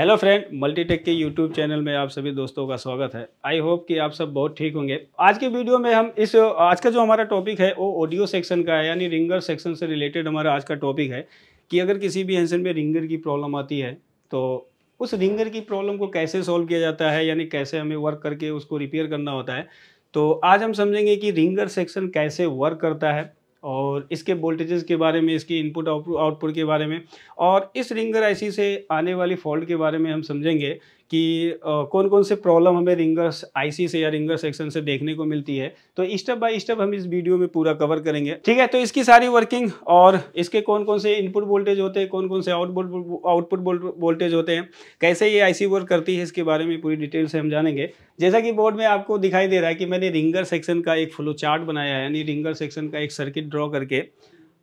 Hello friend Multitech के YouTube channel में आप सभी दोस्तों का स्वागत है आई होप कि आप सब बहुत ठीक होंगे आज के वीडियो में हम इस आज का जो हमारा टॉपिक है वो ऑडियो सेक्शन का है यानी रिंगर सेक्शन से रिलेटेड हमारा आज का टॉपिक है कि अगर किसी भी एंसन में रिंगर की प्रॉब्लम आती है तो उस रिंगर की प्रॉब्लम को कैसे सॉल्व किया जाता है यानी कैसे हमें वर्क करके उसको रिपेयर करना होता है तो आज हम समझेंगे कि रिंगर सेक्शन कैसे वर्क करता है और इसके वोल्टेजेस के बारे में इसकी इनपुट आउटपुट के बारे में और इस रिंगर आईसी से आने वाली फॉल्ट के बारे में हम समझेंगे कि कौन कौन से प्रॉब्लम हमें रिंगर्स आईसी से या रिंगर सेक्शन से देखने को मिलती है तो स्टेप बाय स्टेप हम इस वीडियो में पूरा कवर करेंगे ठीक है तो इसकी सारी वर्किंग और इसके कौन कौन से इनपुट वोल्टेज होते हैं कौन कौन से आउटपुट आउटपुट वोल्टेज होते हैं कैसे ये आईसी वर्क करती है इसके बारे में पूरी डिटेल से हम जानेंगे जैसा कि बोर्ड में आपको दिखाई दे रहा है कि मैंने रिंगर सेक्शन का एक फ्लो चार्ट बनाया है यानी रिंगर सेक्शन का एक सर्किट ड्रॉ करके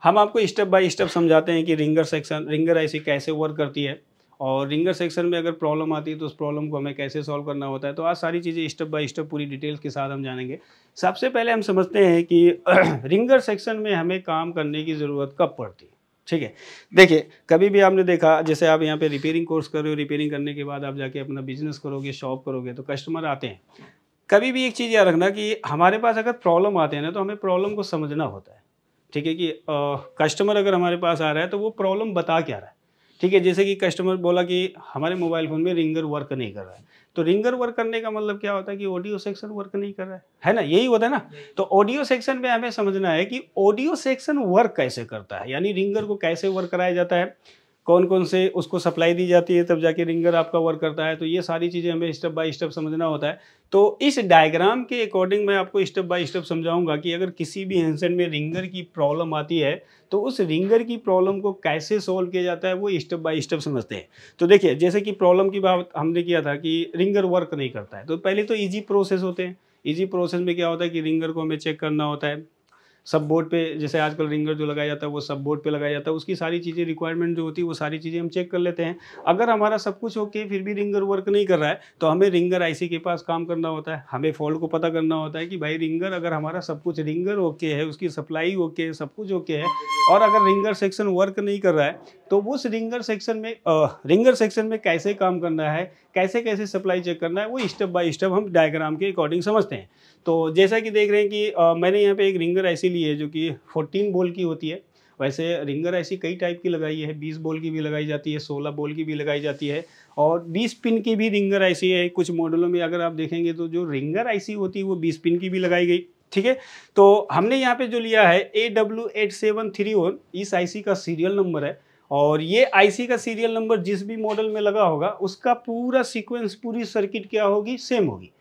हम आपको स्टेप बाय स्टेप समझाते हैं कि रिंगर सेक्शन रिंगर आईसी कैसे वर्क करती है और रिंगर सेक्शन में अगर प्रॉब्लम आती है तो उस प्रॉब्लम को हमें कैसे सॉल्व करना होता है तो आज सारी चीज़ें स्टेप बाय स्टेप पूरी डिटेल्स के साथ हम जानेंगे सबसे पहले हम समझते हैं कि रिंगर सेक्शन में हमें काम करने की ज़रूरत कब पड़ती है ठीक है देखिए कभी भी आपने देखा जैसे आप यहाँ पर रिपेयरिंग कोर्स कर रहे हो रिपेयरिंग करने के बाद आप जाके अपना बिजनेस करोगे शॉप करोगे तो कस्टमर आते हैं कभी भी एक चीज़ याद रखना कि हमारे पास अगर प्रॉब्लम आते हैं ना तो हमें प्रॉब्लम को समझना होता है ठीक है कि कस्टमर अगर हमारे पास आ रहा है तो वो प्रॉब्लम बता क्या रहा है ठीक है जैसे कि कस्टमर बोला कि हमारे मोबाइल फ़ोन में रिंगर वर्क नहीं कर रहा है तो रिंगर वर्क करने का मतलब क्या होता है कि ऑडियो सेक्शन वर्क नहीं कर रहा है है ना यही होता है ना तो ऑडियो सेक्शन में हमें समझना है कि ऑडियो सेक्शन वर्क कैसे करता है यानी रिंगर को कैसे वर्क कराया जाता है कौन कौन से उसको सप्लाई दी जाती है तब जाके रिंगर आपका वर्क करता है तो ये सारी चीज़ें हमें स्टेप बाय स्टेप समझना होता है तो इस डायग्राम के अकॉर्डिंग मैं आपको स्टेप बाय स्टेप समझाऊंगा कि अगर किसी भी हैंडसेट में रिंगर की प्रॉब्लम आती है तो उस रिंगर की प्रॉब्लम को कैसे सॉल्व किया जाता है वो स्टेप बाय स्टेप समझते हैं तो देखिए जैसे कि प्रॉब्लम की बात हमने किया था कि रिंगर वर्क नहीं करता है तो पहले तो ईजी प्रोसेस होते हैं ईजी प्रोसेस में क्या होता है कि रिंगर को हमें चेक करना होता है सब बोर्ड पे जैसे आजकल रिंगर जो लगाया जाता है वो सब बोर्ड पे लगाया जाता है उसकी सारी चीज़ें रिक्वायरमेंट जो होती है वो सारी चीज़ें हम चेक कर लेते हैं अगर हमारा सब कुछ ओके फिर भी रिंगर वर्क नहीं कर रहा है तो हमें रिंगर आईसी के पास काम करना होता है हमें फॉल्ट को पता करना होता है कि भाई रिंगर अगर हमारा सब कुछ रिंगर ओके है उसकी सप्लाई ओके है सब कुछ ओके है और अगर रिंगर सेक्शन वर्क नहीं कर रहा है तो उस रिंगर सेक्शन में आ, रिंगर सेक्शन में कैसे काम करना है कैसे कैसे सप्लाई चेक करना है वो स्टेप बाय स्टेप हम डायग्राम के अकॉर्डिंग समझते हैं तो जैसा कि देख रहे हैं कि आ, मैंने यहाँ पे एक रिंगर ऐसी ली है जो कि 14 बोल की होती है वैसे रिंगर ऐसी कई टाइप की लगाई है बीस बोल की भी लगाई जाती है सोलह बोल की भी लगाई जाती है और बीस पिन की भी रिंगर ऐसी है कुछ मॉडलों में अगर आप देखेंगे तो जो रिंगर ऐसी होती है वो बीस पिन की भी लगाई गई ठीक है तो हमने यहाँ पे जो लिया है A W eight seven three one इस आईसी का सीरियल नंबर है और ये आईसी का सीरियल नंबर जिस भी मॉडल में लगा होगा उसका पूरा सीक्वेंस पूरी सर्किट क्या होगी सेम होगी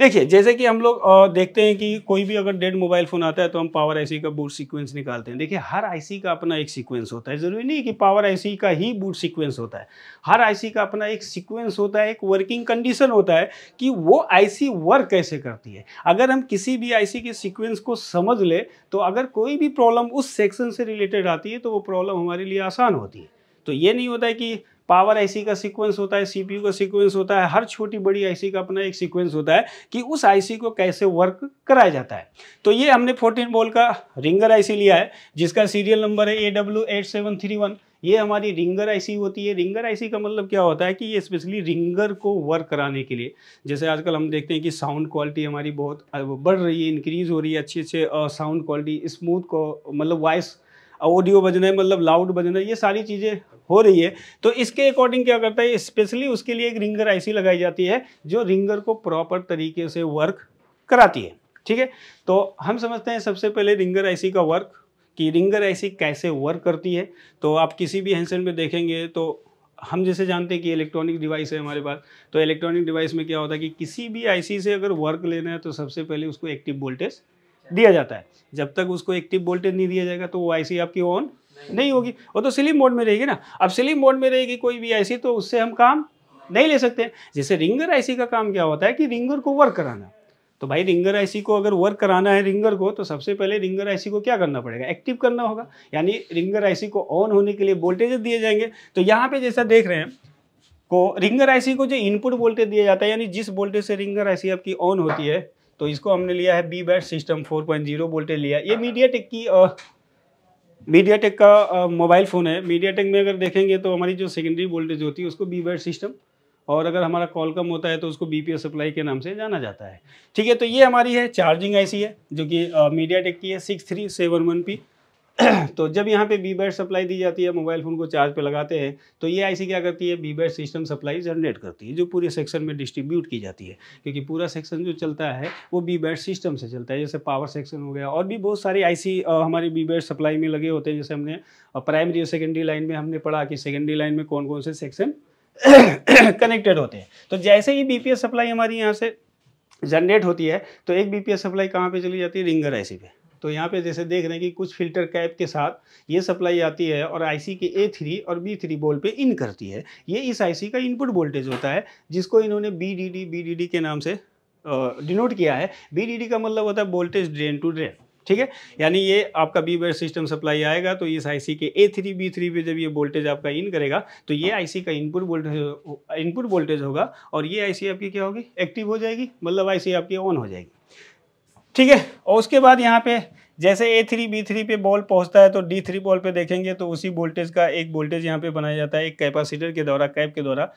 देखिए जैसे कि हम लोग देखते हैं कि कोई भी अगर डेड मोबाइल फ़ोन आता है तो हम पावर आईसी का बूट सीक्वेंस निकालते हैं देखिए हर आईसी का अपना एक सीक्वेंस होता है ज़रूरी नहीं कि पावर आईसी का ही बूट सीक्वेंस होता है हर आईसी का अपना एक सीक्वेंस होता है एक वर्किंग कंडीशन होता है कि वो आईसी वर्क कैसे करती है अगर हम किसी भी आईसी के सीक्वेंस को समझ ले तो अगर कोई भी प्रॉब्लम उस सेक्शन से रिलेटेड आती है तो वो प्रॉब्लम हमारे लिए आसान होती है तो ये नहीं होता है कि पावर आईसी का सीक्वेंस होता है सीपीयू का सीक्वेंस होता है हर छोटी बड़ी आईसी का अपना एक सीक्वेंस होता है कि उस आईसी को कैसे वर्क कराया जाता है तो ये हमने फोर्टीन बोल का रिंगर आईसी लिया है जिसका सीरियल नंबर है A W eight seven three one ये हमारी रिंगर आईसी होती है रिंगर आईसी का मतलब क्या होता है कि ये स्पेशली रिंगर को वर्क कराने के लिए जैसे आजकल हम देखते हैं कि साउंड क्वालिटी हमारी बहुत बढ़ रही है इंक्रीज़ हो रही है अच्छे अच्छे साउंड क्वालिटी स्मूथ को मतलब वॉइस ऑडियो बजना है मतलब लाउड बजना है ये सारी चीज़ें हो रही है तो इसके अकॉर्डिंग क्या करता है स्पेशली उसके लिए एक रिंगर ऐसी लगाई जाती है जो रिंगर को प्रॉपर तरीके से वर्क कराती है ठीक है तो हम समझते हैं सबसे पहले रिंगर ऐसी का वर्क कि रिंगर ऐसी कैसे वर्क करती है तो आप किसी भी हैंडसेट में देखेंगे तो हम जैसे जानते हैं कि इलेक्ट्रॉनिक डिवाइस है हमारे पास तो इलेक्ट्रॉनिक डिवाइस में क्या होता है कि किसी भी आईसी से अगर वर्क लेना है तो सबसे पहले उसको एक्टिव वोल्टेज दिया जाता है जब तक उसको एक्टिव वोल्टेज नहीं दिया जाएगा तो वो आईसी आपकी ऑन नहीं होगी वो तो स्लिम मोड में रहेगी ना अब स्लिम मोड में रहेगी कोई भी आईसी तो उससे हम काम नहीं ले सकते जैसे रिंगर आईसी का काम क्या होता है कि रिंगर को वर्क कराना तो भाई रिंगर आईसी को अगर वर्क कराना है रिंगर को तो सबसे पहले रिंगर आईसी को क्या करना पड़ेगा एक्टिव करना होगा यानी रिंगर आईसी को ऑन होने के लिए वोल्टेज दिए जाएंगे तो यहाँ पे जैसा देख रहे हैं को रिंगर आईसी को जो इनपुट वोल्टेज दिया जाता है यानी जिस वोल्टेज से रिंगर आईसी आपकी ऑन होती है तो इसको हमने लिया है बी बैट सिस्टम 4.0 वोल्टेज लिया ये मीडिया टेक की मीडिया टेक का मोबाइल फ़ोन है मीडिया टेक में अगर देखेंगे तो हमारी जो सेकेंडरी वोल्टेज होती है उसको बी बैट सिस्टम और अगर हमारा कॉल कम होता है तो उसको बी सप्लाई के नाम से जाना जाता है ठीक है तो ये हमारी है चार्जिंग ऐसी है जो कि मीडिया टेक की है six three seven one P तो जब यहाँ पे बी बैट सप्लाई दी जाती है मोबाइल फ़ोन को चार्ज पे लगाते हैं तो ये आईसी क्या करती है B bat system supply generate करती है जो पूरे सेक्शन में डिस्ट्रीब्यूट की जाती है क्योंकि पूरा सेक्शन जो चलता है वो बी बैट सिस्टम से चलता है जैसे पावर सेक्शन हो गया और भी बहुत सारी आई हमारी बी बैट सप्लाई में लगे होते हैं जैसे हमने प्राइमरी और सेकेंडरी लाइन में हमने पढ़ा कि सेकेंडरी लाइन में कौन कौन से सेक्शन कनेक्टेड होते हैं तो जैसे ही बी सप्लाई हमारी यहाँ से जनरेट होती है तो एक बी सप्लाई कहाँ पर चली जाती है रिंगर आईसी पे तो यहाँ पे जैसे देख रहे हैं कि कुछ फिल्टर कैप के साथ ये सप्लाई आती है और आईसी के ए थ्री और बी थ्री बोल पे इन करती है ये इस आईसी का इनपुट वोल्टेज होता है जिसको इन्होंने B D D B D D के नाम से डिनोट किया है बी डी डी का मतलब होता है वोल्टेज ड्रेन टू ड्रेन ठीक है यानी ये आपका बी वेयर सिस्टम सप्लाई आएगा तो इस आईसी के ए थ्री बी थ्री पे जब ये वोल्टेज आपका इन करेगा तो ये आईसी का इनपुट वोल्टेज इनपुट वोल्टेज होगा और ये आईसी आपकी क्या होगी एक्टिव हो जाएगी मतलब आईसी आपकी ऑन हो जाएगी ठीक है और उसके बाद यहाँ पे जैसे ए थ्री बी थ्री पे बॉल पहुँचता है तो डी थ्री बॉल पे देखेंगे तो उसी वोल्टेज का एक वोल्टेज यहाँ पे बनाया जाता है एक कैपेसिटर के द्वारा कैप के द्वारा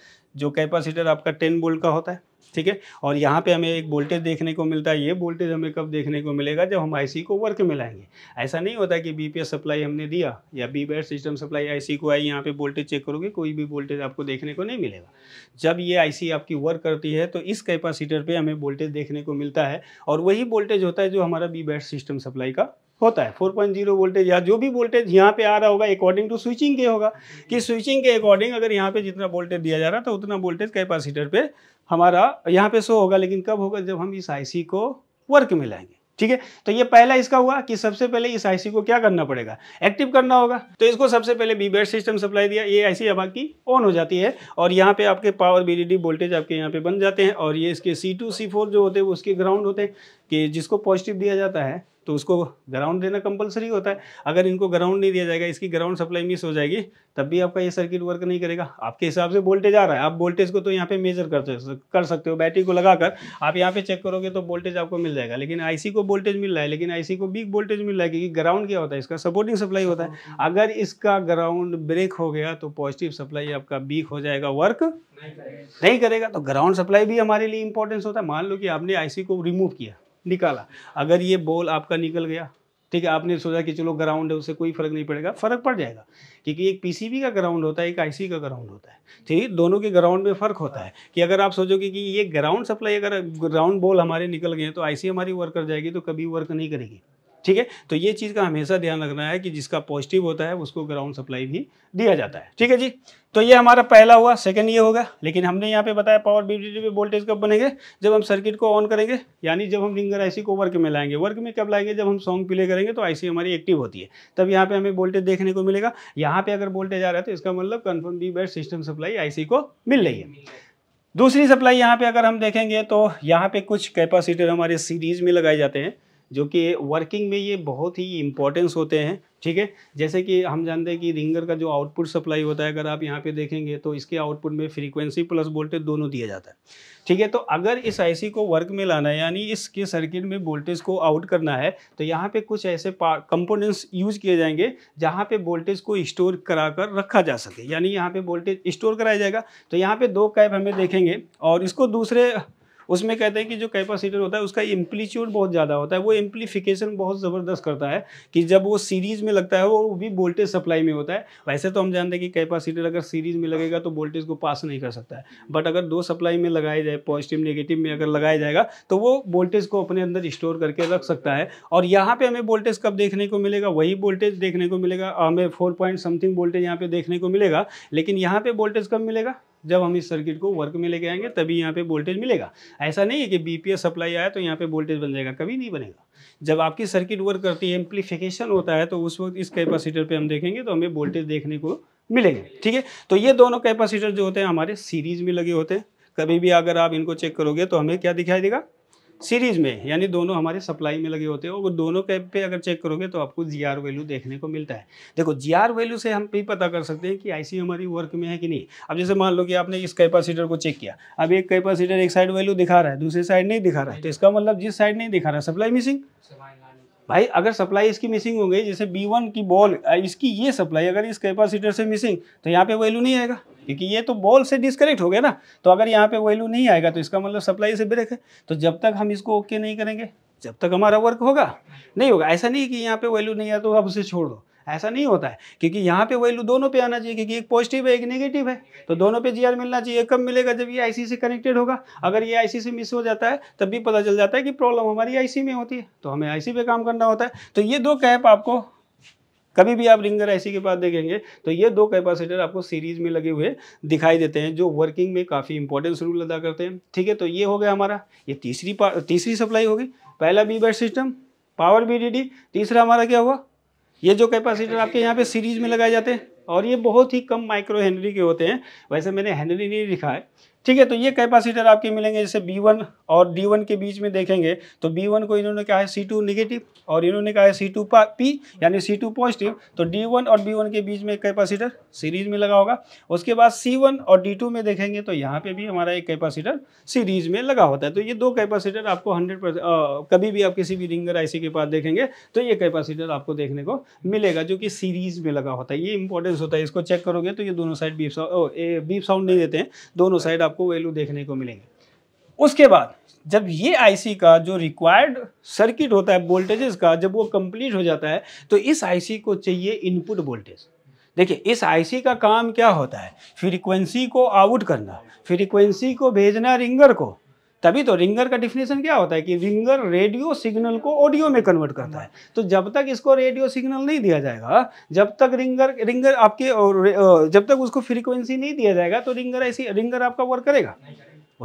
जो कैपेसिटर आपका टेन बोल्ट का होता है ठीक है और यहाँ पे हमें एक वोल्टेज देखने को मिलता है ये वोल्टेज हमें कब देखने को मिलेगा जब हम आईसी को वर्क में लाएंगे ऐसा नहीं होता कि बीपीएस सप्लाई हमने दिया या B bat system supply IC को आई यहाँ पे वोल्टेज चेक करोगे कोई भी वोल्टेज आपको देखने को नहीं मिलेगा जब ये आईसी आपकी वर्क करती है तो इस कैपासीटर पर हमें वोल्टेज देखने को मिलता है और वही वोल्टेज होता है जो हमारा बी बैट सिस्टम सप्लाई का होता है 4.0 वोल्टेज या जो भी वोल्टेज यहाँ पे आ रहा होगा अकॉर्डिंग टू स्विचिंग के होगा कि स्विचिंग के अकॉर्डिंग अगर यहाँ पे जितना वोल्टेज दिया जा रहा था उतना वोल्टेज कैपेसिटर पे हमारा यहाँ पे शो होगा लेकिन कब होगा जब हम इस आईसी को वर्क में लाएंगे ठीक है तो ये पहला इसका हुआ कि सबसे पहले इस आईसी को क्या करना पड़ेगा एक्टिव करना होगा तो इसको सबसे पहले बीबेड सिस्टम सप्लाई दिया ये आईसी अब आपकी ऑन हो जाती है और यहाँ पे आपके पावर बीडीडी वोल्टेज आपके यहाँ पे बन जाते हैं और ये इसके सी टू सी फोर जो होते हैं उसके ग्राउंड होते हैं कि जिसको पॉजिटिव दिया जाता है तो उसको ग्राउंड देना कंपलसरी होता है अगर इनको ग्राउंड नहीं दिया जाएगा इसकी ग्राउंड सप्लाई मिस हो जाएगी तब भी आपका ये सर्किट वर्क नहीं करेगा आपके हिसाब से वोल्टेज आ रहा है आप वोल्टेज को तो यहाँ पे मेजर करते कर सकते हो बैटरी को लगाकर आप यहाँ पे चेक करोगे तो वोल्टेज आपको मिल जाएगा लेकिन आईसी को वोल्टेज मिल रहा है लेकिन आईसी को बिग वोल्टेज मिल रहा है क्योंकि ग्राउंड क्या होता है इसका सपोर्टिंग सप्लाई होता है अगर इसका ग्राउंड ब्रेक हो गया तो पॉजिटिव सप्लाई आपका बीक हो जाएगा वर्क नहीं करेगा तो ग्राउंड सप्लाई भी हमारे लिए इंपॉर्टेंस होता है मान लो कि आपने आईसी को रिमूव किया निकाला अगर ये बॉल आपका निकल गया ठीक है आपने सोचा कि चलो ग्राउंड है उससे कोई फर्क नहीं पड़ेगा फर्क पड़ जाएगा क्योंकि एक पीसीबी का ग्राउंड होता है एक आईसी का ग्राउंड होता है ठीक दोनों के ग्राउंड में फर्क होता है कि अगर आप सोचोगे कि ये ग्राउंड सप्लाई अगर ग्राउंड बॉल हमारे निकल गए तो आईसी हमारी वर्क कर जाएगी तो कभी वर्क नहीं करेगी ठीक है तो ये चीज़ का हमेशा ध्यान रखना है कि जिसका पॉजिटिव होता है उसको ग्राउंड सप्लाई भी दिया जाता है ठीक है जी तो ये हमारा पहला हुआ सेकंड ये होगा लेकिन हमने यहाँ पे बताया पावर बीबीटी पे वोल्टेज कब बनेंगे जब हम सर्किट को ऑन करेंगे यानी जब हम रिंगर आईसी को वर्क में लाएंगे वर्क में कब लाएंगे जब हम सॉन्ग प्ले करेंगे तो आईसी हमारी एक्टिव होती है तब यहाँ पे हमें वोल्टेज देखने को मिलेगा यहाँ पे अगर वोल्टेज आ रहा है तो इसका मतलब confirm B best system supply IC को मिल रही है दूसरी सप्लाई यहाँ पे अगर हम देखेंगे तो यहाँ पे कुछ कैपेसिटर हमारे सीरीज में लगाए जाते हैं जो कि वर्किंग में ये बहुत ही इंपॉर्टेंस होते हैं ठीक है जैसे कि हम जानते हैं कि रिंगर का जो आउटपुट सप्लाई होता है अगर आप यहाँ पे देखेंगे तो इसके आउटपुट में फ्रीक्वेंसी प्लस वोल्टेज दोनों दिया जाता है ठीक है तो अगर इस आईसी को वर्क में लाना है यानी इसके सर्किट में वोल्टेज को आउट करना है तो यहाँ पे कुछ ऐसे कंपोनेंट्स यूज किए जाएंगे जहाँ पे वोल्टेज को स्टोर करा कर रखा जा सके यानी यहाँ पे वोल्टेज स्टोर कराया जाएगा तो यहाँ पे दो कैप हमें देखेंगे और इसको दूसरे उसमें कहते हैं कि जो कैपेसिटर होता है उसका एम्पलीट्यूड बहुत ज़्यादा होता है वो एम्प्लीफिकेशन बहुत ज़बरदस्त करता है कि जब वो सीरीज़ में लगता है वो भी वोल्टेज सप्लाई में होता है वैसे तो हम जानते हैं कि कैपेसिटर अगर सीरीज़ में लगेगा तो वोल्टेज को पास नहीं कर सकता है बट अगर दो सप्लाई में लगाया जाए पॉजिटिव नेगेटिव में अगर लगाया जाएगा तो वो वोल्टेज को अपने अंदर स्टोर करके रख सकता है और यहाँ पर हमें वोल्टेज कब देखने को मिलेगा वही वोल्टेज देखने को मिलेगा हमें फोर पॉइंट समथिंग वोल्टेज यहाँ पे देखने को मिलेगा लेकिन यहाँ पर वोल्टेज कब मिलेगा जब हम इस सर्किट को वर्क में लेके आएंगे तभी यहाँ पे वोल्टेज मिलेगा ऐसा नहीं है कि बीपीएस सप्लाई आया तो यहाँ पे वोल्टेज बन जाएगा कभी नहीं बनेगा जब आपकी सर्किट वर्क करती है एम्पलीफिकेशन होता है तो उस वक्त इस कैपेसिटर पे हम देखेंगे तो हमें वोल्टेज देखने को मिलेंगे ठीक है तो ये दोनों कैपेसिटर जो होते हैं हमारे सीरीज में लगे होते हैं कभी भी अगर आप इनको चेक करोगे तो हमें क्या दिखाई देगा सीरीज में यानी दोनों हमारे सप्लाई में लगे होते हैं वो और दोनों कैप पे अगर चेक करोगे तो आपको जी आर वैल्यू देखने को मिलता है देखो जी आर वैल्यू से हम भी पता कर सकते हैं कि आईसी हमारी वर्क में है कि नहीं अब जैसे मान लो कि आपने इस कैपासीटर को चेक किया अब एक कैपासीटर एक साइड वैल्यू दिखा रहा है दूसरी साइड नहीं दिखा रहा है तो इसका मतलब जिस साइड नहीं दिखा रहा है सप्लाई मिसिंग भाई अगर सप्लाई इसकी मिसिंग हो गई जैसे बी वन की बॉल इसकी ये सप्लाई अगर इस कैपासीटर से मिसिंग तो यहाँ पे वैल्यू नहीं आएगा क्योंकि ये तो बॉल से डिस्कनेक्ट हो गया ना तो अगर यहाँ पे वैल्यू नहीं आएगा तो इसका मतलब सप्लाई से ब्रेक है तो जब तक हम इसको ओके नहीं करेंगे जब तक हमारा वर्क होगा नहीं होगा ऐसा नहीं कि यहाँ पे वैल्यू नहीं आया तो आप उसे छोड़ दो ऐसा नहीं होता है क्योंकि यहाँ पे वैल्यू दोनों पे आना चाहिए क्योंकि एक पॉजिटिव है एक नेगेटिव है तो दोनों पे जीआर मिलना चाहिए कब मिलेगा जब ये आईसी से कनेक्टेड होगा अगर ये आईसी से मिस हो जाता है तब भी पता चल जाता है कि प्रॉब्लम हमारी आईसी में होती है तो हमें आईसी पे काम करना होता है तो ये दो कैप आपको कभी भी आप रिंगर ऐसी के पास देखेंगे तो ये दो कैपेसिटर आपको सीरीज में लगे हुए दिखाई देते हैं जो वर्किंग में काफ़ी इंपॉर्टेंस रूल अदा करते हैं ठीक है तो ये हो गया हमारा ये तीसरी तीसरी सप्लाई होगी पहला B bat system power B तीसरा हमारा क्या हुआ ये जो कैपेसिटर आपके यहाँ पे सीरीज में लगाए जाते हैं और ये बहुत ही कम माइक्रो हेनरी के होते हैं वैसे मैंने हेनरी नहीं लिखा है ठीक है तो ये कैपेसिटर आपके मिलेंगे जैसे B1 और D1 के बीच में देखेंगे तो B1 को इन्होंने कहा है C2 नेगेटिव और इन्होंने कहा है C2 P यानी C2 पॉजिटिव तो D1 और B1 के बीच में कैपेसिटर सीरीज में लगा होगा उसके बाद C1 और D2 में देखेंगे तो यहाँ पे भी हमारा एक कैपेसिटर सीरीज में लगा होता है तो ये दो कैपेसिटर आपको हंड्रेड कभी भी आप किसी भी रिंगर आई के पास देखेंगे तो ये कैपेसिटर आपको देखने को मिलेगा जो कि सीरीज में लगा होता है ये इंपॉर्टेंस होता है इसको चेक करोगे तो ये दोनों side beep sound beep sound नहीं देते हैं दोनों साइड आप आपको वैल्यू देखने को मिलेंगे उसके बाद जब ये आईसी का जो रिक्वायर्ड सर्किट होता है वोल्टेजेस का जब वो कंप्लीट हो जाता है तो इस आईसी को चाहिए इनपुट वोल्टेज देखिए इस आईसी का काम क्या होता है फ्रीक्वेंसी को आउट करना फ्रीक्वेंसी को भेजना रिंगर को तभी तो रिंगर का डिफिनेशन क्या होता है कि रिंगर रेडियो सिग्नल को ऑडियो में कन्वर्ट करता है तो जब तक इसको रेडियो सिग्नल नहीं दिया जाएगा जब तक रिंगर रिंगर आपके और जब तक उसको फ्रीक्वेंसी नहीं दिया जाएगा तो रिंगर ऐसी रिंगर आपका वर्क करेगा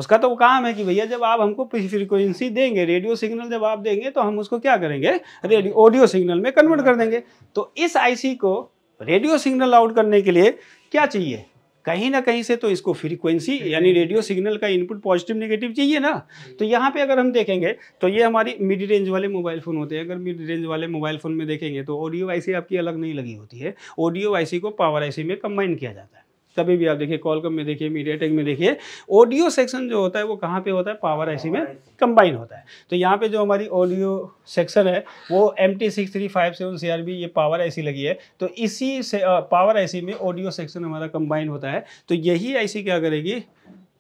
उसका तो काम है कि भैया जब आप हमको फ्रीक्वेंसी देंगे रेडियो सिग्नल जब आप देंगे तो हम उसको क्या करेंगे रेडियो ऑडियो सिग्नल में कन्वर्ट कर देंगे तो इस आईसी को रेडियो सिग्नल आउट करने के लिए क्या चाहिए कहीं ना कहीं से तो इसको फ्रीक्वेंसी यानी रेडियो सिग्नल का इनपुट पॉजिटिव नेगेटिव चाहिए ना तो यहाँ पे अगर हम देखेंगे तो ये हमारी मिड रेंज वाले मोबाइल फ़ोन होते हैं अगर मिड रेंज वाले मोबाइल फ़ोन में देखेंगे तो ऑडियो आईसी आपकी अलग नहीं लगी होती है ऑडियो आईसी को पावर आईसी में कंबाइन किया जाता है कभी भी आप देखिए कॉलकम में देखिए मीडियाटेक में देखिए ऑडियो सेक्शन जो होता है वो कहाँ पे होता है पावर आईसी में कंबाइन होता है तो यहाँ पे जो हमारी ऑडियो सेक्शन है वो M T six three five seven C R B ये पावर आईसी लगी है तो इसी से पावर आईसी में ऑडियो सेक्शन हमारा कंबाइन होता है तो यही आईसी क्या करेगी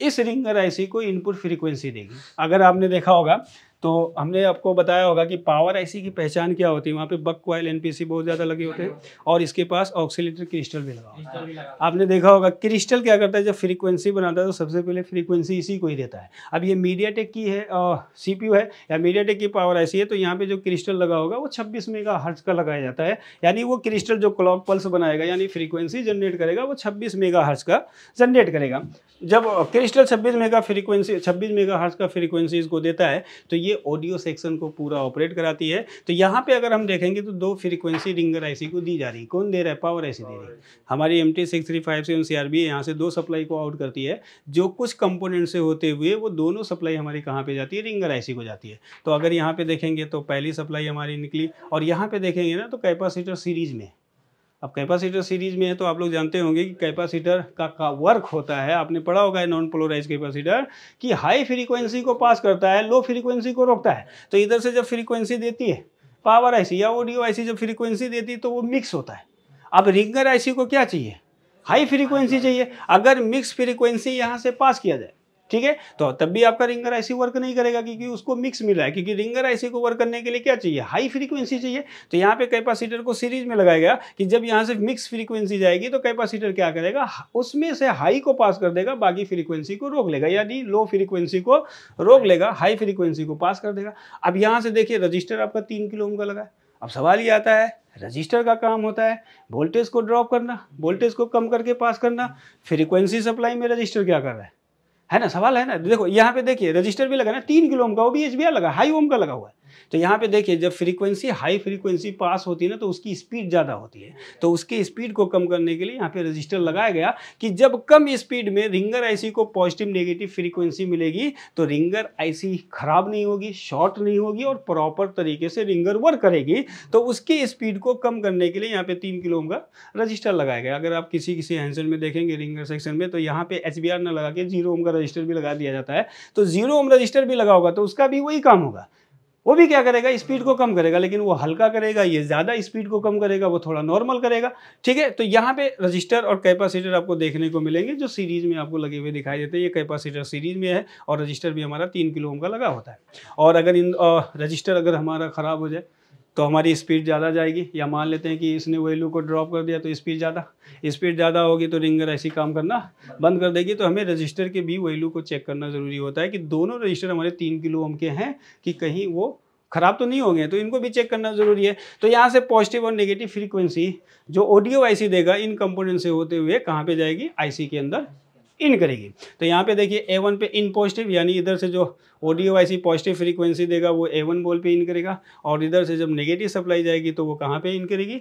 इस रिंगर आईसी को इनपुट फ्रीक्वेंसी देगी अगर आपने देखा होगा तो हमने आपको बताया होगा कि पावर आईसी की पहचान क्या होती है वहाँ पे बक क्वाइल एनपीसी बहुत ज़्यादा लगे होते हैं और इसके पास ऑक्सीटर क्रिस्टल भी लगा होता है आपने देखा होगा क्रिस्टल क्या करता है जब फ्रीक्वेंसी बनाता है तो सबसे पहले फ्रीक्वेंसी इसी को ही देता है अब ये मीडिया टेक की है सी है या मीडिया टेक की पावर आई है तो यहाँ पर जो क्रिस्टल लगा होगा वो छब्बीस मेगा हर्ट्स का लगाया जाता है यानी वो क्रिस्टल जो क्लॉक पल्स बनाएगा यानी फ्रीक्वेंसी जनरेट करेगा वो छब्बीस मेगा हर्ट्स का जनरेट करेगा जब क्रिस्टल छब्बीस मेगा फ्रीक्वेंसी छब्बीस मेगा हर्ट्स का फ्रीक्वेंसी इसको देता है तो ये ऑडियो सेक्शन को पूरा ऑपरेट कराती है तो यहाँ पे अगर हम देखेंगे तो दो फ्रीक्वेंसी रिंगर आईसी को दी जा रही है कौन दे रहा है पावर आईसी दे रही है हमारी M T six three five seven C R B यहाँ से दो सप्लाई को आउट करती है जो कुछ कंपोनेंट से होते हुए वो दोनों सप्लाई हमारी कहाँ पर जाती है रिंगर आईसी को जाती है तो अगर यहाँ पर देखेंगे तो पहली सप्लाई हमारी निकली और यहाँ पर देखेंगे ना तो कैपासीटर सीरीज में अब कैपेसिटर सीरीज में है तो आप लोग जानते होंगे कि कैपेसिटर का, का वर्क होता है आपने पढ़ा होगा नॉन पोलोराइज कैपेसिटर कि हाई फ्रीक्वेंसी को पास करता है लो फ्रीक्वेंसी को रोकता है तो इधर से जब फ्रीक्वेंसी देती है पावर आईसी या ऑडियो आईसी जब फ्रीक्वेंसी देती है तो वो मिक्स होता है अब रिंगर आईसी को क्या चाहिए हाई फ्रीक्वेंसी चाहिए अगर मिक्स फ्रीक्वेंसी यहाँ से पास किया जाए ठीक है तो तब भी आपका रिंगर आईसी वर्क नहीं करेगा क्योंकि उसको मिक्स मिला है क्योंकि रिंगर आईसी को वर्क करने के लिए क्या चाहिए हाई फ्रीक्वेंसी चाहिए तो यहाँ पे कैपेसिटर को सीरीज में लगाया गया कि जब यहाँ से मिक्स फ्रीक्वेंसी जाएगी तो कैपेसिटर क्या करेगा उसमें से हाई को पास कर देगा बाकी फ्रीक्वेंसी को रोक लेगा यानी लो फ्रीक्वेंसी को रोक लेगा हाई फ्रीक्वेंसी को पास कर देगा अब यहाँ से देखिए रजिस्टर आपका तीन किलो ओम का लगा है अब सवाल ये आता है रजिस्टर का काम होता है वोल्टेज को ड्रॉप करना वोल्टेज को कम करके पास करना फ्रीक्वेंसी सप्लाई में रजिस्टर क्या कर रहा है है ना सवाल है ना देखो यहाँ पे देखिए रजिस्टर भी लगा ना तीन किलो ओम का वो भी एच लगा हाई ओम का लगा हुआ है तो यहाँ पे देखिए जब फ्रीक्वेंसी हाई फ्रीक्वेंसी पास होती है ना तो उसकी स्पीड ज़्यादा होती है तो उसकी स्पीड को कम करने के लिए यहाँ पे रजिस्टर लगाया गया कि जब कम स्पीड में रिंगर आईसी को पॉजिटिव नेगेटिव फ्रीक्वेंसी मिलेगी तो रिंगर आईसी खराब नहीं होगी शॉर्ट नहीं होगी और प्रॉपर तरीके से रिंगर वर्क करेगी तो उसकी स्पीड को कम करने के लिए यहाँ पे तीन किलो का रजिस्टर लगाया गया अगर आप किसी किसी हैंसन में देखेंगे रिंगर सेक्शन में तो यहाँ पे एच न लगा के जीरो ओम का रजिस्टर भी लगा दिया जाता है तो जीरो ओम रजिस्टर भी लगा होगा तो उसका भी वही काम होगा वो भी क्या करेगा स्पीड को कम करेगा लेकिन वो हल्का करेगा ये ज़्यादा स्पीड को कम करेगा वो थोड़ा नॉर्मल करेगा ठीक है तो यहाँ पे रजिस्टर और कैपेसिटर आपको देखने को मिलेंगे जो सीरीज़ में आपको लगे हुए दिखाई देते हैं ये कैपेसिटर सीरीज़ में है और रजिस्टर भी हमारा तीन किलो ओम का लगा होता है और अगर इन रजिस्टर अगर हमारा ख़राब हो जाए तो हमारी स्पीड ज़्यादा जाएगी या मान लेते हैं कि इसने वैल्यू को ड्रॉप कर दिया तो स्पीड ज़्यादा स्पीड ज़्यादा होगी तो रिंगर ऐसी काम करना बंद कर देगी तो हमें रजिस्टर के भी वैल्यू को चेक करना ज़रूरी होता है कि दोनों रजिस्टर हमारे तीन किलो ओम के हैं कि कहीं वो खराब तो नहीं होंगे तो इनको भी चेक करना ज़रूरी है तो यहाँ से पॉजिटिव और नेगेटिव फ्रीक्वेंसी जो ऑडियो आईसी देगा इन कंपोनेंट से होते हुए कहाँ पे जाएगी आईसी के अंदर इन करेगी तो यहाँ पे देखिए ए वन पे इन पॉजिटिव यानी इधर से जो O IC O C positive frequency देगा वो ए वन बॉल पे इन करेगा और इधर से जब नेगेटिव सप्लाई जाएगी तो वो कहाँ पे इन करेगी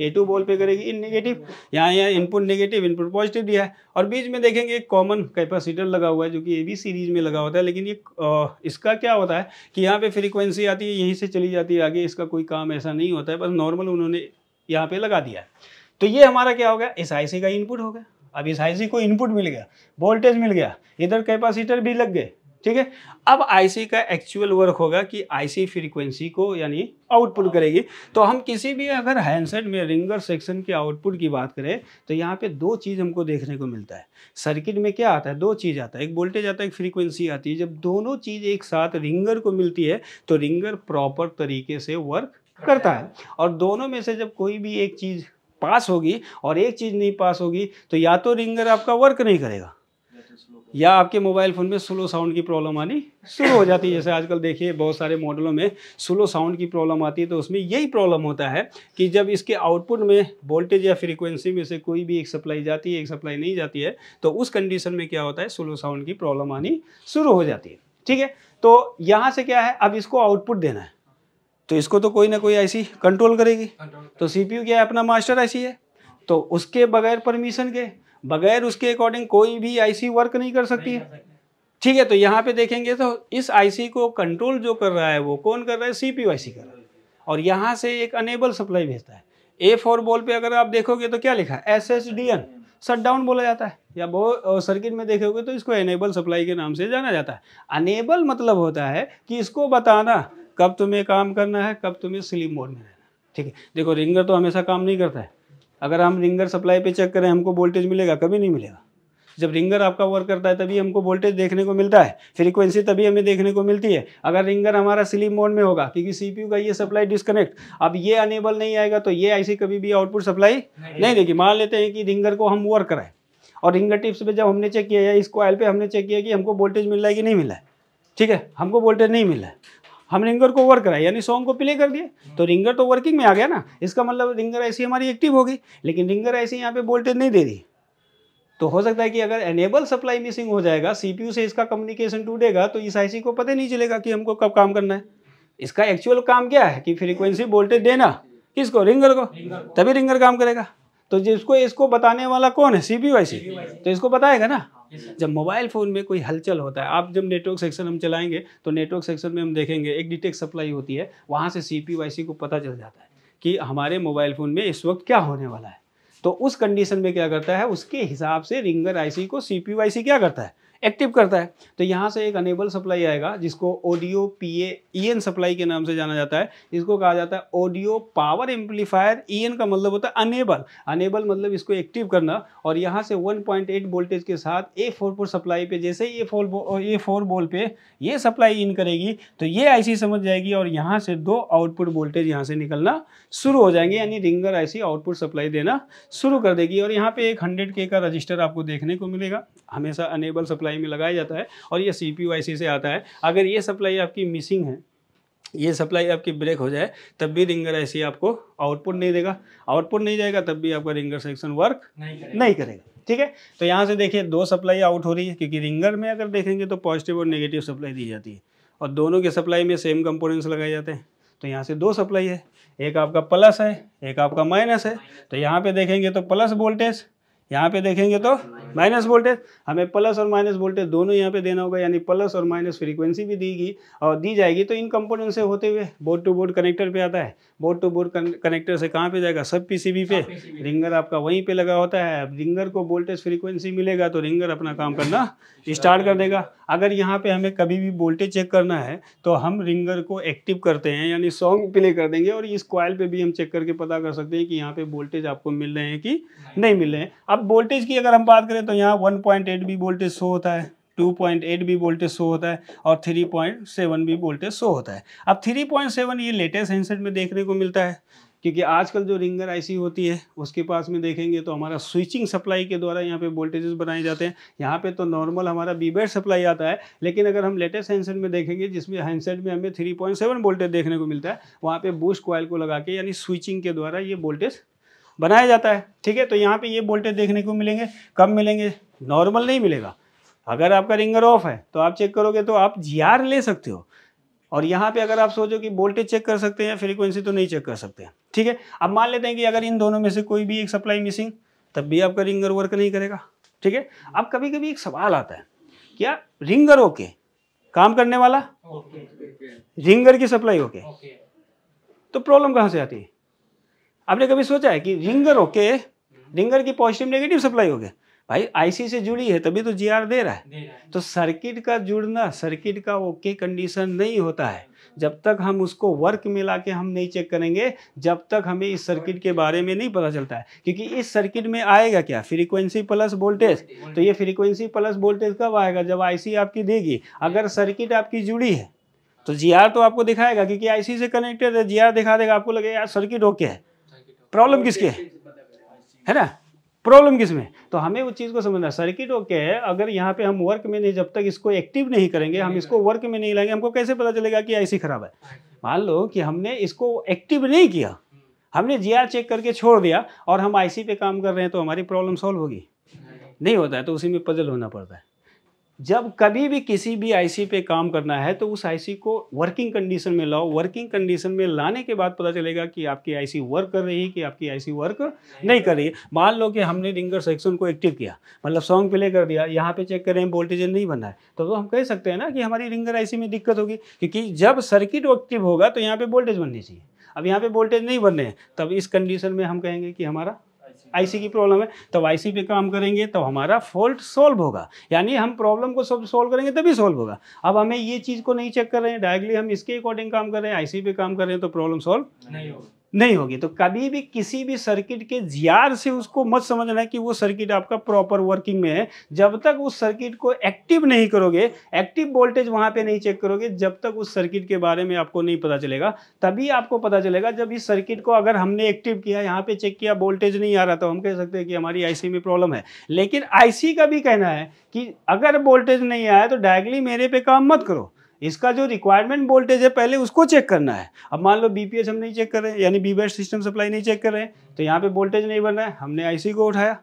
ए टू बॉल पे करेगी इन नेगेटिव यहाँ यहाँ इनपुट नेगेटिव इनपुट पॉजिटिव दिया है और बीच में देखेंगे एक कॉमन कैपेसिटर लगा हुआ है जो कि ए बी सीरीज में लगा होता है लेकिन ये इसका क्या होता है कि यहाँ पे फ्रीक्वेंसी आती है यहीं से चली जाती है आगे इसका कोई काम ऐसा नहीं होता है बस नॉर्मल उन्होंने यहाँ पे लगा दिया है तो ये हमारा क्या होगा एस आई सी का इनपुट होगा अब इस आईसी को इनपुट मिल गया वोल्टेज मिल गया इधर कैपेसिटर भी लग गए ठीक है अब आईसी का एक्चुअल वर्क होगा कि आईसी फ्रीक्वेंसी को यानी आउटपुट करेगी तो हम किसी भी अगर हैंडसेट में रिंगर सेक्शन के आउटपुट की बात करें तो यहाँ पे दो चीज़ हमको देखने को मिलता है सर्किट में क्या आता है दो चीज़ आता है एक वोल्टेज आता है एक फ्रीक्वेंसी आती है जब दोनों चीज़ एक साथ रिंगर को मिलती है तो रिंगर प्रॉपर तरीके से वर्क करता है और दोनों में से जब कोई भी एक चीज़ पास होगी और एक चीज़ नहीं पास होगी तो या तो रिंगर आपका वर्क नहीं करेगा या आपके मोबाइल फ़ोन में स्लो साउंड की प्रॉब्लम आनी शुरू हो जाती है जैसे आजकल देखिए बहुत सारे मॉडलों में स्लो साउंड की प्रॉब्लम आती है तो उसमें यही प्रॉब्लम होता है कि जब इसके आउटपुट में वोल्टेज या फ्रीक्वेंसी में से कोई भी एक सप्लाई जाती है एक सप्लाई नहीं जाती है तो उस कंडीशन में क्या होता है स्लो साउंड की प्रॉब्लम आनी शुरू हो जाती है ठीक है तो यहाँ से क्या है अब इसको आउटपुट देना है तो इसको तो कोई ना कोई आईसी कंट्रोल करेगी तो सीपीयू क्या है अपना मास्टर आईसी है तो उसके बगैर परमिशन के बगैर उसके अकॉर्डिंग कोई भी आईसी वर्क नहीं कर सकती नहीं है ठीक है तो यहाँ पे देखेंगे तो इस आईसी को कंट्रोल जो कर रहा है वो कौन कर रहा है सीपीयू आईसी कर रहा है और यहाँ से एक अनेबल सप्लाई भेजता है ए फोर बॉल पर अगर आप देखोगे तो क्या लिखा है एस एस डी एन बोला जाता है या बहुत सर्किट में देखोगे तो इसको एनेबल सप्लाई के नाम से जाना जाता है अनेबल मतलब होता है कि इसको बताना कब तुम्हें काम करना है कब तुम्हें स्लीप मोड में रहना ठीक है देखो रिंगर तो हमेशा काम नहीं करता है अगर हम रिंगर सप्लाई पे चेक करें हमको वोल्टेज मिलेगा कभी नहीं मिलेगा जब रिंगर आपका वर्क करता है तभी हमको वोल्टेज देखने को मिलता है फ्रीक्वेंसी तभी हमें देखने को मिलती है अगर रिंगर हमारा स्लीप मोड में होगा क्योंकि सीपीयू का ये सप्लाई डिस्कनेक्ट अब ये अनेबल नहीं आएगा तो ये ऐसी कभी भी आउटपुट सप्लाई नहीं, नहीं देगी मान लेते हैं कि रिंगर को हम वर्क कराएं और रिंगर टिप्स पर जब हमने चेक किया या इस कॉयल पर हमने चेक किया कि हमको वोल्टेज मिल रहा है कि नहीं मिला है ठीक है हमको वोल्टेज नहीं मिला है हम रिंगर को ओवर कराए यानी सॉन्ग को प्ले कर दिए तो रिंगर तो वर्किंग में आ गया ना इसका मतलब रिंगर ऐसी हमारी एक्टिव होगी लेकिन रिंगर ऐसी यहाँ पे वोल्टेज नहीं दे रही तो हो सकता है कि अगर एनेबल सप्लाई मिसिंग हो जाएगा सीपीयू से इसका कम्युनिकेशन टूटेगा तो इस आईसी को पता नहीं चलेगा कि हमको कब काम करना है इसका एक्चुअल काम क्या है कि फ्रीक्वेंसी वोल्टेज देना किसको रिंगर को तभी रिंगर काम करेगा तो जिसको इसको बताने वाला कौन है सी आईसी तो इसको बताएगा ना जब मोबाइल फ़ोन में कोई हलचल होता है आप जब नेटवर्क सेक्शन हम चलाएंगे तो नेटवर्क सेक्शन में हम देखेंगे एक डिटेक्ट सप्लाई होती है वहाँ से सी पी को पता चल जाता है कि हमारे मोबाइल फ़ोन में इस वक्त क्या होने वाला है तो उस कंडीशन में क्या करता है उसके हिसाब से रिंगर आईसी को सी क्या करता है एक्टिव करता है तो यहाँ से एक अनेबल सप्लाई आएगा जिसको audio P A N supply के नाम से जाना जाता है इसको कहा जाता है audio power amplifier E N का मतलब होता है अनेबल अनेबल मतलब इसको एक्टिव करना और यहाँ से 1.8 वोल्टेज के साथ ए फोर सप्लाई पे जैसे ए फोर ए फोर बोल पे ये सप्लाई इन करेगी तो ये आईसी समझ जाएगी और यहाँ से दो आउटपुट वोल्टेज यहाँ से निकलना शुरू हो जाएंगे यानी रिंगर आईसी आउटपुट सप्लाई देना शुरू कर देगी और यहाँ पे एक हंड्रेड के का रजिस्टर आपको देखने को मिलेगा हमेशा अनेबल सप्लाई सप्लाई में लगाया जाता है और ये सी पी से आता है अगर ये सप्लाई आपकी मिसिंग है ये सप्लाई आपकी ब्रेक हो जाए तब भी रिंगर ऐसी आपको आउटपुट नहीं देगा आउटपुट नहीं जाएगा तब भी आपका रिंगर सेक्शन वर्क नहीं करेगा, नहीं करेगा। ठीक है तो यहाँ से देखिए दो सप्लाई आउट हो रही है क्योंकि रिंगर में अगर देखेंगे तो पॉजिटिव और नेगेटिव सप्लाई दी जाती है और दोनों के सप्लाई में सेम कंपोनेंट्स लगाए जाते हैं तो यहाँ से दो सप्लाई है एक आपका प्लस है एक आपका माइनस है तो यहाँ पे देखेंगे तो प्लस वोल्टेज यहाँ पे देखेंगे तो माइनस वोल्टेज हमें प्लस और माइनस वोल्टेज दोनों यहाँ पे देना होगा यानी प्लस और माइनस फ्रीक्वेंसी भी देगी और दी जाएगी तो इन कंपोनेंट से होते हुए बोर्ड टू बोर्ड कनेक्टर पे आता है बोर्ड टू बोर्ड कनेक्टर से कहाँ पे जाएगा सब पीसीबी पे रिंगर आपका वहीं पे लगा होता है अब रिंगर को वोल्टेज फ्रीक्वेंसी मिलेगा तो रिंगर अपना काम करना स्टार्ट कर देगा अगर यहाँ पे हमें कभी भी वोल्टेज चेक करना है तो हम रिंगर को एक्टिव करते हैं यानी सॉन्ग प्ले कर देंगे और इस क्वाइल पर भी हम चेक करके पता कर सकते हैं कि यहाँ पे वोल्टेज आपको मिल रहे हैं कि नहीं मिल रहे हैं अब वोल्टेज की अगर हम बात करें तो यहाँ वन पॉइंट एट भी वोल्टेज शो होता है 2.8 भी वोल्टेज शो होता है और 3.7 भी वोल्टेज शो होता है अब 3.7 ये लेटेस्ट हैंडसेट में देखने को मिलता है क्योंकि आजकल जो रिंगर आईसी होती है उसके पास में देखेंगे तो हमारा स्विचिंग सप्लाई के द्वारा यहाँ पे वोल्टेजेस बनाए जाते हैं यहाँ पे तो नॉर्मल हमारा बीबेड सप्लाई आता है लेकिन अगर हम लेटेस्ट हैंडसेट में देखेंगे जिसमें हैंडसेट में हमें 3.7 वोल्टेज देखने को मिलता है वहाँ पे बूस्ट कॉयल को लगा के यानी स्विचिंग के द्वारा ये वोल्टेज बनाया जाता है ठीक है तो यहाँ पे ये वोल्टेज देखने को मिलेंगे कब मिलेंगे नॉर्मल नहीं मिलेगा अगर आपका रिंगर ऑफ है तो आप चेक करोगे तो आप जी ले सकते हो और यहाँ पे अगर आप सोचो कि वोल्टेज चेक कर सकते हैं फ्रीक्वेंसी तो नहीं चेक कर सकते हैं ठीक है अब मान लेते हैं कि अगर इन दोनों में से कोई भी एक सप्लाई मिसिंग तब भी आपका रिंगर वर्क नहीं करेगा ठीक है अब कभी कभी एक सवाल आता है क्या रिंगर ओके काम करने वाला रिंगर की सप्लाई ओके तो प्रॉब्लम कहाँ से आती है आपने कभी सोचा है कि रिंगर ओके रिंगर की पॉजिटिव नेगेटिव सप्लाई हो गया भाई आईसी से जुड़ी है तभी तो आर दे रहा है तो सर्किट का जुड़ना सर्किट का ओके कंडीशन नहीं होता है जब तक हम उसको वर्क मिला के हम नहीं चेक करेंगे जब तक हमें इस सर्किट के बारे में नहीं पता चलता है क्योंकि इस सर्किट में आएगा क्या फ्रीक्वेंसी प्लस वोल्टेज तो ये फ्रीक्वेंसी प्लस वोल्टेज कब आएगा जब आईसी आपकी देगी अगर सर्किट आपकी जुड़ी है तो जीआर तो आपको दिखाएगा क्योंकि आईसी से कनेक्टेड है जीआर दिखा देगा आपको लगेगा यार सर्किट ओके है प्रॉब्लम किसकी है है ना प्रॉब्लम किस में तो हमें उस चीज़ को समझना सर्किट ओके है अगर यहाँ पे हम वर्क में नहीं जब तक इसको एक्टिव नहीं करेंगे हम इसको वर्क में नहीं लाएंगे हमको कैसे पता चलेगा कि आईसी खराब है मान लो कि हमने इसको एक्टिव नहीं किया हमने जीआर चेक करके छोड़ दिया और हम आईसी पे काम कर रहे हैं तो हमारी प्रॉब्लम सॉल्व होगी नहीं होता है तो उसी में पजल होना पड़ता है जब कभी भी किसी भी आईसी पे काम करना है तो उस आईसी को वर्किंग कंडीशन में लाओ वर्किंग कंडीशन में लाने के बाद पता चलेगा कि आपकी आईसी वर्क कर रही है कि आपकी आईसी वर्क नहीं, नहीं कर रही है मान लो कि हमने रिंगर सेक्शन को एक्टिव किया मतलब सॉन्ग प्ले कर दिया यहाँ पे चेक करें वोल्टेज नहीं बना है तो, तो हम कह सकते हैं ना कि हमारी रिंगर आई में दिक्कत होगी क्योंकि जब सर्किट एक्टिव होगा तो यहाँ पर वोल्टेज बननी चाहिए अब यहाँ पर वोल्टेज नहीं बनने तब इस कंडीशन में हम कहेंगे कि हमारा आईसी की प्रॉब्लम है तब आईसी पे काम करेंगे तब हमारा फॉल्ट सॉल्व होगा यानी हम प्रॉब्लम को सब सॉल्व करेंगे तभी सॉल्व होगा अब हमें ये चीज़ को नहीं चेक कर रहे हैं डायरेक्टली हम इसके अकॉर्डिंग काम कर रहे हैं आईसी पे काम कर रहे हैं तो प्रॉब्लम सॉल्व नहीं होगा नहीं होगी तो कभी भी किसी भी सर्किट के जीआर से उसको मत समझना है कि वो सर्किट आपका प्रॉपर वर्किंग में है जब तक उस सर्किट को एक्टिव नहीं करोगे एक्टिव वोल्टेज वहाँ पे नहीं चेक करोगे जब तक उस सर्किट के बारे में आपको नहीं पता चलेगा तभी आपको पता चलेगा जब इस सर्किट को अगर हमने एक्टिव किया यहाँ पे चेक किया वोल्टेज नहीं आ रहा तो हम कह सकते हैं कि हमारी आई में प्रॉब्लम है लेकिन आई का भी कहना है कि अगर वोल्टेज नहीं आया तो डायरेक्टली मेरे पे काम मत करो इसका जो रिक्वायरमेंट वोल्टेज है पहले उसको चेक करना है अब मान लो बी हम नहीं चेक कर रहे हैं यानी बी बेस्ट सिस्टम सप्लाई नहीं चेक कर रहे हैं तो यहाँ पे वोल्टेज नहीं बन रहा है हमने आईसी को उठाया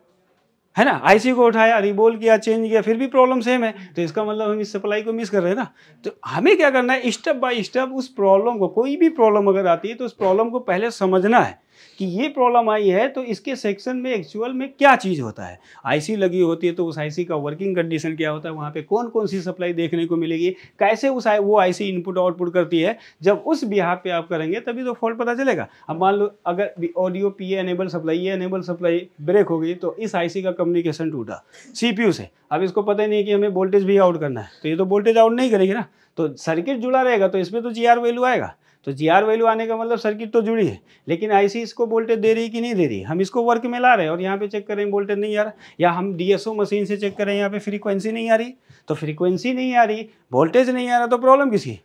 है ना आईसी को उठाया रिबोल किया चेंज किया फिर भी प्रॉब्लम सेम है तो इसका मतलब हम इस सप्लाई को मिस कर रहे हैं ना तो हमें क्या करना है स्टेप बाय स्टेप उस प्रॉब्लम को कोई भी प्रॉब्लम अगर आती है तो उस प्रॉब्लम को पहले समझना है कि ये प्रॉब्लम आई है तो इसके सेक्शन में एक्चुअल में क्या चीज़ होता है आईसी लगी होती है तो उस आईसी का वर्किंग कंडीशन क्या होता है वहाँ पे कौन कौन सी सप्लाई देखने को मिलेगी कैसे उस आई वो आईसी इनपुट आउटपुट करती है जब उस बिहार पे आप करेंगे तभी तो फॉल्ट पता चलेगा अब मान लो अगर ऑडियो पी एनेबल सप्लाई ये एनेबल सप्लाई ब्रेक हो गई तो इस आई का कम्युनिकेशन टूटा सी से अब इसको पता ही नहीं कि हमें वोल्टेज भी आउट करना है तो ये तो वोल्टेज आउट नहीं करेगी ना तो सर्किट जुड़ा रहेगा तो इसमें तो जी वैल्यू आएगा तो जी आर वैल्यू आने का मतलब सर्किट तो जुड़ी है लेकिन आईसी इसको वोल्टेज दे रही कि नहीं दे रही हम इसको वर्क में ला रहे हैं और यहाँ पे चेक करें वोल्टेज नहीं आ रहा या हम डीएसओ मशीन से चेक करें यहाँ पे फ्रीक्वेंसी नहीं आ रही तो फ्रीक्वेंसी नहीं आ रही वोल्टेज नहीं आ रहा तो प्रॉब्लम किसी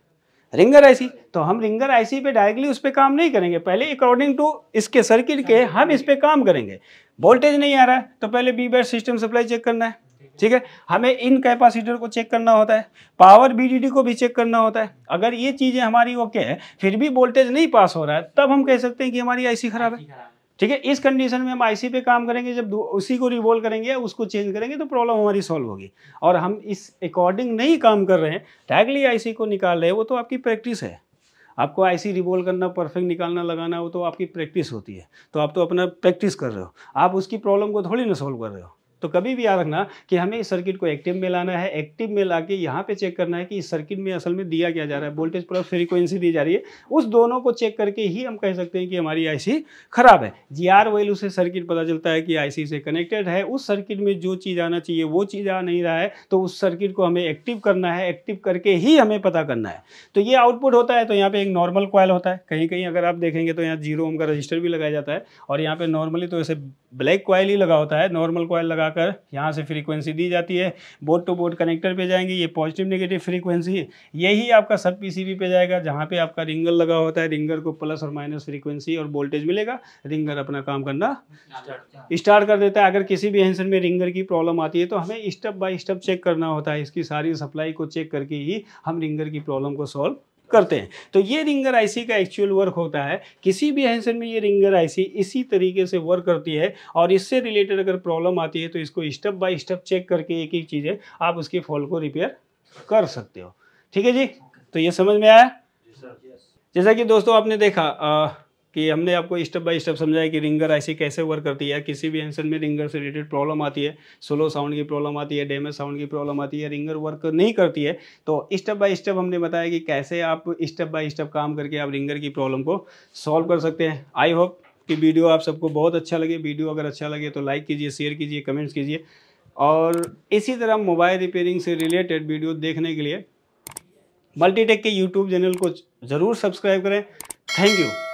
रिंगर आईसी तो हम रिंगर आईसी पे डायरेक्टली उस पर काम नहीं करेंगे पहले अकॉर्डिंग टू इसके सर्किट के हम इस पर काम करेंगे वोल्टेज नहीं आ रहा है तो पहले B bat system supply check करना है ठीक है हमें इन कैपेसिटर को चेक करना होता है पावर बीडीडी को भी चेक करना होता है अगर ये चीज़ें हमारी ओके है फिर भी वोल्टेज नहीं पास हो रहा है तब हम कह सकते हैं कि हमारी आईसी खराब है ठीक है इस कंडीशन में हम आईसी पे काम करेंगे जब उसी को रिवोल्व करेंगे उसको चेंज करेंगे तो प्रॉब्लम हमारी सॉल्व होगी और हम इस अकॉर्डिंग नहीं काम कर रहे हैं डायरेक्टली आईसी को निकाल रहे हैं वो तो आपकी प्रैक्टिस है आपको आईसी रिवोल्व करना परफेक्ट निकालना लगाना वो तो आपकी प्रैक्टिस होती है तो आप तो अपना प्रैक्टिस कर रहे हो आप उसकी प्रॉब्लम को थोड़ी ना सॉल्व कर रहे हो तो कभी भी याद रखना कि हमें इस सर्किट को एक्टिव में लाना है एक्टिव में ला के यहाँ पे चेक करना है कि इस सर्किट में असल में दिया क्या जा रहा है वोल्टेज प्लस फ्रीक्वेंसी दी जा रही है उस दोनों को चेक करके ही हम कह सकते हैं कि हमारी आईसी खराब है जी आर वेल से सर्किट पता चलता है कि आईसी से कनेक्टेड है उस सर्किट में जो चीज़ आना चाहिए वो चीज़ आ नहीं रहा है तो उस सर्किट को हमें एक्टिव करना है एक्टिव करके ही हमें पता करना है तो ये आउटपुट होता है तो यहाँ पे एक नॉर्मल क्वाइल होता है कहीं कहीं अगर आप देखेंगे तो यहाँ जीरो ओम का रजिस्टर भी लगाया जाता है और यहाँ पर नॉर्मली तो ऐसे ब्लैक कॉयल ही लगा होता है नॉर्मल क्वाइल लगा लगाकर यहाँ से फ्रीक्वेंसी दी जाती है बोर्ड टू बोर्ड कनेक्टर पे जाएंगे ये पॉजिटिव नेगेटिव फ्रीक्वेंसी यही आपका सब पीसीबी पे जाएगा जहाँ पे आपका रिंगर लगा होता है रिंगर को प्लस और माइनस फ्रीक्वेंसी और वोल्टेज मिलेगा रिंगर अपना काम करना स्टार्ट कर देता है अगर किसी भी हैंसर में रिंगर की प्रॉब्लम आती है तो हमें स्टेप बाई स्टेप चेक करना होता है इसकी सारी सप्लाई को चेक करके ही हम रिंगर की प्रॉब्लम को सॉल्व करते हैं तो ये रिंगर आईसी का एक्चुअल वर्क होता है किसी भी हैंसन में ये रिंगर आईसी इसी तरीके से वर्क करती है और इससे रिलेटेड अगर प्रॉब्लम आती है तो इसको स्टेप बाय स्टेप चेक करके एक एक चीज़ें आप उसके फॉल को रिपेयर कर सकते हो ठीक है जी तो ये समझ में आया जैसा कि दोस्तों आपने देखा आ, कि हमने आपको स्टेप बाय स्टेप समझाया कि रिंगर ऐसी कैसे वर्क करती है किसी भी एंसन में रिंगर से रिलेटेड प्रॉब्लम आती है स्लो साउंड की प्रॉब्लम आती है डैमेज साउंड की प्रॉब्लम आती है रिंगर वर्क नहीं करती है तो स्टेप बाय स्टेप हमने बताया कि कैसे आप स्टेप बाय स्टेप काम करके आप रिंगर की प्रॉब्लम को सॉल्व कर सकते हैं आई होप कि वीडियो आप सबको बहुत अच्छा लगे वीडियो अगर अच्छा लगे तो लाइक कीजिए शेयर कीजिए कमेंट्स कीजिए और इसी तरह मोबाइल रिपेयरिंग से रिलेटेड वीडियो देखने के लिए मल्टीटेक के यूट्यूब चैनल को ज़रूर सब्सक्राइब करें थैंक यू